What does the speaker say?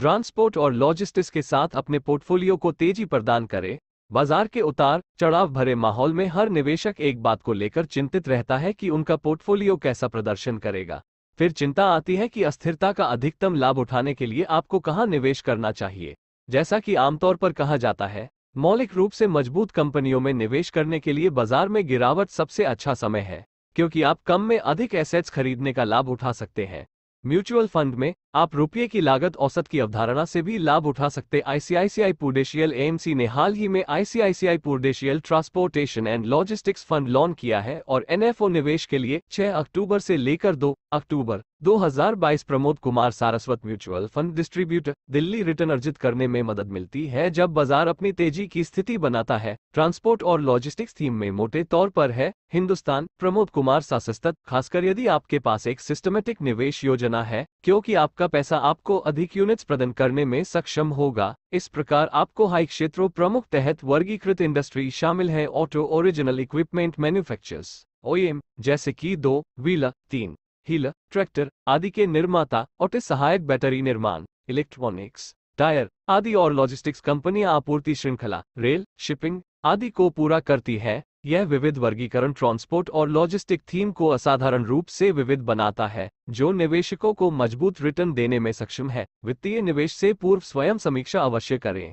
transport और logistics के साथ अपने पोर्टफोलियो को तेजी प्रदान करें बाजार के उतार चढ़ाव भरे माहौल में हर निवेशक एक बात को लेकर चिंतित रहता है कि उनका पोर्टफोलियो कैसा प्रदर्शन करेगा फिर चिंता आती है कि अस्थिरता का अधिकतम लाभ उठाने के लिए आपको कहाँ निवेश करना चाहिए जैसा कि आमतौर पर कहा जाता है मौलिक रूप से मजबूत कंपनियों में निवेश करने के लिए बाजार में गिरावट सबसे अच्छा समय है क्योंकि आप कम में अधिक एसेट्स खरीदने का लाभ उठा सकते हैं म्यूचुअल फंड में आप रुपये की लागत औसत की अवधारणा से भी लाभ उठा सकते आईसीआईसीआई पूर्डेशियल एएमसी ने हाल ही में ICICI Prudential transportation and logistics fund launch किया है और एनएफओ निवेश के लिए 6 अक्टूबर से लेकर 2 अक्टूबर 2022 Pramod Kumar Saraswat mutual fund distributor Delhi return अर्जित करने में मदद मिलती है जब बाजार अपनी तेजी की स्थिति बनाता है ट्रांसपोर्ट और लॉजिस्टिक्स थीम में मोटे तौर पर है हिंदुस्तान प्रमोद कुमार सासस्तत खासकर यदि आपके पास एक सिस्टमेटिक निवेश योजना है क्योंकि आपका आपका पैसा आपको अधिक यूनिट्स प्रदान करने में सक्षम होगा इस प्रकार आपको हाई क्षेत्रों प्रमुख तहत वर्गीकृत इंडस्ट्री शामिल है auto original equipment manufactures OEM जैसे कि दो व्हीलर तीन हीलर ट्रैक्टर आदि के निर्माता और सहायक बैटरी निर्माण इलेक्ट्रॉनिक्स टायर आदि और लॉजिस्टिक्स कंपनियां आपूर्ति श्रृंखला रेल शिपिंग आदि को पूरा करती है यह विविध वर्गीकरण ट्रांसपोर्ट और लॉजिस्टिक थीम को असाधारण रूप से विविध बनाता है जो निवेशकों को मजबूत रिटर्न देने में सक्षम है वित्तीय निवेश से पूर्व स्वयं समीक्षा अवश्य करें